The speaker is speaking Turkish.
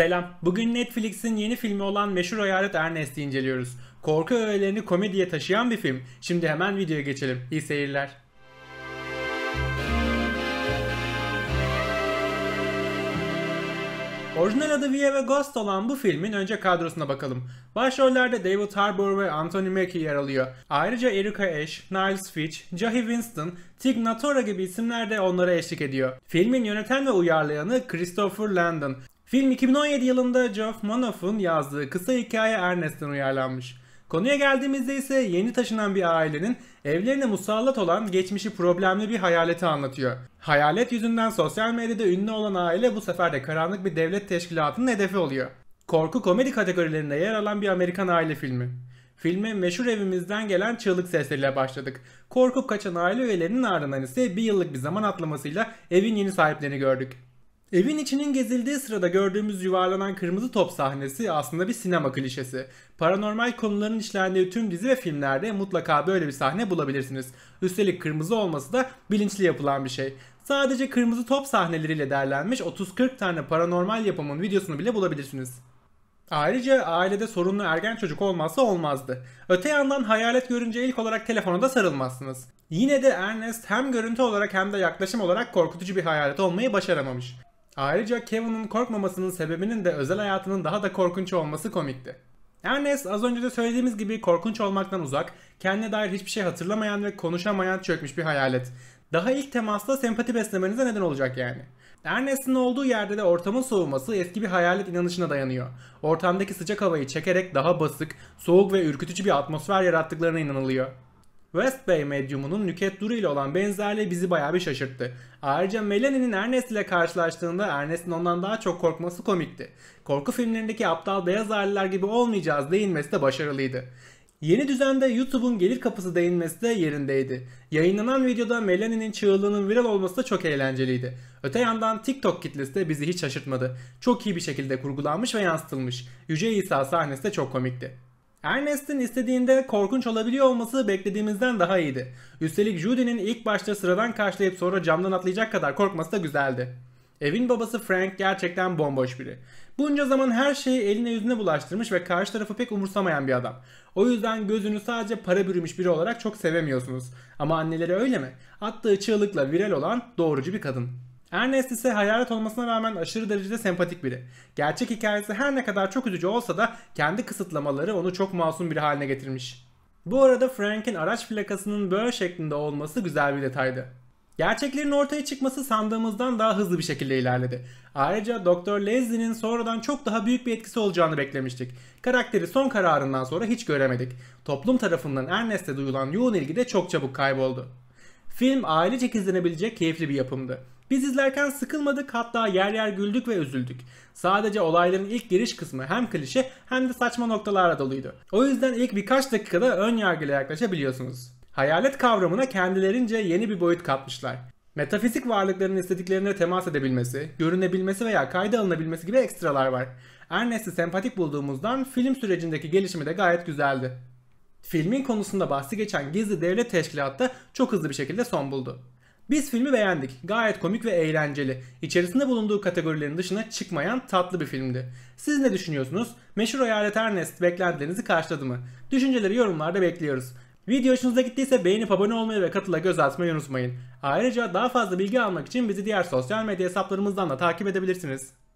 Selam. Bugün Netflix'in yeni filmi olan Meşhur Hayalet Ernest'i inceliyoruz. Korku öğelerini komediye taşıyan bir film. Şimdi hemen videoya geçelim. İyi seyirler. Orijinal adı Via ve Ghost olan bu filmin önce kadrosuna bakalım. Başrollerde David Harbour ve Anthony Mackie yer alıyor. Ayrıca Erika Ash, Niles Fitch, Jahi Winston, Tig Notaro gibi isimler de onlara eşlik ediyor. Filmin yöneten ve uyarlayanı Christopher Landon. Film 2017 yılında Geoff Manoff'un yazdığı kısa hikaye Ernest'ten uyarlanmış. Konuya geldiğimizde ise yeni taşınan bir ailenin evlerine musallat olan geçmişi problemli bir hayaleti anlatıyor. Hayalet yüzünden sosyal medyada ünlü olan aile bu sefer de karanlık bir devlet teşkilatının hedefi oluyor. Korku komedi kategorilerinde yer alan bir Amerikan aile filmi. Filme meşhur evimizden gelen çığlık sesleriyle başladık. Korkup kaçan aile üyelerinin ardından ise bir yıllık bir zaman atlamasıyla evin yeni sahiplerini gördük. Evin içinin gezildiği sırada gördüğümüz yuvarlanan kırmızı top sahnesi aslında bir sinema klişesi. Paranormal konuların işlendiği tüm dizi ve filmlerde mutlaka böyle bir sahne bulabilirsiniz. Üstelik kırmızı olması da bilinçli yapılan bir şey. Sadece kırmızı top sahneleriyle derlenmiş 30-40 tane paranormal yapımın videosunu bile bulabilirsiniz. Ayrıca ailede sorunlu ergen çocuk olmazsa olmazdı. Öte yandan hayalet görünce ilk olarak telefona da sarılmazsınız. Yine de Ernest hem görüntü olarak hem de yaklaşım olarak korkutucu bir hayalet olmayı başaramamış. Ayrıca Kevin'in korkmamasının sebebinin de özel hayatının daha da korkunç olması komikti. Ernest az önce de söylediğimiz gibi korkunç olmaktan uzak, kendine dair hiçbir şey hatırlamayan ve konuşamayan çökmüş bir hayalet. Daha ilk temasla sempati beslemenize neden olacak yani. Ernest'in olduğu yerde de ortamın soğuması eski bir hayalet inanışına dayanıyor. Ortamdaki sıcak havayı çekerek daha basık, soğuk ve ürkütücü bir atmosfer yarattıklarına inanılıyor. West Bay medyumunun Nüket Duru ile olan benzerliği bizi bayağı bir şaşırttı. Ayrıca Melanie'nin Ernest ile karşılaştığında Ernest'in ondan daha çok korkması komikti. Korku filmlerindeki aptal beyaz aileler gibi olmayacağız değinmesi de başarılıydı. Yeni düzende YouTube'un gelir kapısı değinmesi de yerindeydi. Yayınlanan videoda Melanie'nin çığlığının viral olması da çok eğlenceliydi. Öte yandan TikTok kitlesi de bizi hiç şaşırtmadı. Çok iyi bir şekilde kurgulanmış ve yansıtılmış. Yüce İsa sahnesi de çok komikti. Ernest'in istediğinde korkunç olabiliyor olması beklediğimizden daha iyiydi. Üstelik Judy'nin ilk başta sıradan karşılayıp sonra camdan atlayacak kadar korkması da güzeldi. Evin babası Frank gerçekten bomboş biri. Bunca zaman her şeyi eline yüzüne bulaştırmış ve karşı tarafı pek umursamayan bir adam. O yüzden gözünü sadece para bürümüş biri olarak çok sevemiyorsunuz. Ama anneleri öyle mi? Attığı çığlıkla viral olan doğrucu bir kadın. Ernest ise hayalet olmasına rağmen aşırı derecede sempatik biri. Gerçek hikayesi her ne kadar çok üzücü olsa da kendi kısıtlamaları onu çok masum biri haline getirmiş. Bu arada Frank'in araç plakasının böyle şeklinde olması güzel bir detaydı. Gerçeklerin ortaya çıkması sandığımızdan daha hızlı bir şekilde ilerledi. Ayrıca Doktor Leslie'nin sonradan çok daha büyük bir etkisi olacağını beklemiştik. Karakteri son kararından sonra hiç göremedik. Toplum tarafından Ernest'e duyulan yoğun ilgi de çok çabuk kayboldu. Film ailecek izlenebilecek keyifli bir yapımdı. Biz izlerken sıkılmadık hatta yer yer güldük ve üzüldük. Sadece olayların ilk giriş kısmı hem klişe hem de saçma noktalarla doluydu. O yüzden ilk birkaç dakikada ön yargıyla yaklaşabiliyorsunuz. Hayalet kavramına kendilerince yeni bir boyut katmışlar. Metafizik varlıkların istediklerine temas edebilmesi, görünebilmesi veya kayda alınabilmesi gibi ekstralar var. Ernest'i sempatik bulduğumuzdan film sürecindeki gelişimi de gayet güzeldi. Filmin konusunda bahsi geçen gizli devlet teşkilatı çok hızlı bir şekilde son buldu. Biz filmi beğendik. Gayet komik ve eğlenceli. İçerisinde bulunduğu kategorilerin dışına çıkmayan tatlı bir filmdi. Siz ne düşünüyorsunuz? Meşhur Eyalet Ernest beklentilerinizi karşıladı mı? Düşünceleri yorumlarda bekliyoruz. Video hoşunuza gittiyse beğenip abone olmayı ve katıla göz atmayı unutmayın. Ayrıca daha fazla bilgi almak için bizi diğer sosyal medya hesaplarımızdan da takip edebilirsiniz.